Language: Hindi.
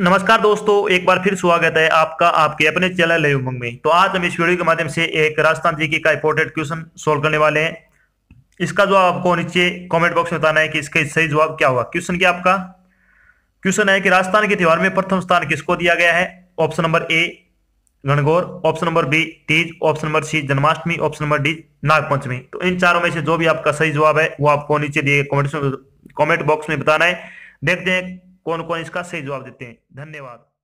नमस्कार दोस्तों एक बार फिर स्वागत है आपका आपके अपने चैनल है उमंग में तो आज हम इस वीडियो के माध्यम से एक राजस्थान जी का इंपोर्टेंट क्वेश्चन सोल्व करने वाले हैं इसका जवाब आपको नीचे कमेंट बॉक्स में बताना है कि इसका सही जवाब क्या हुआ क्वेश्चन क्या आपका क्वेश्चन है कि राजस्थान के त्यौहार में प्रथम स्थान किसको दिया गया है option number A Gangaur option number B Teej option number C Janmashtami option number D Nagpanchami तो इन चारों में से जो भी आपका सही जवाब है वो आपको नीचे दिए कॉमेंट बॉक्स में बताना है देखते हैं कौन कौन इसका सही जवाब देते हैं धन्यवाद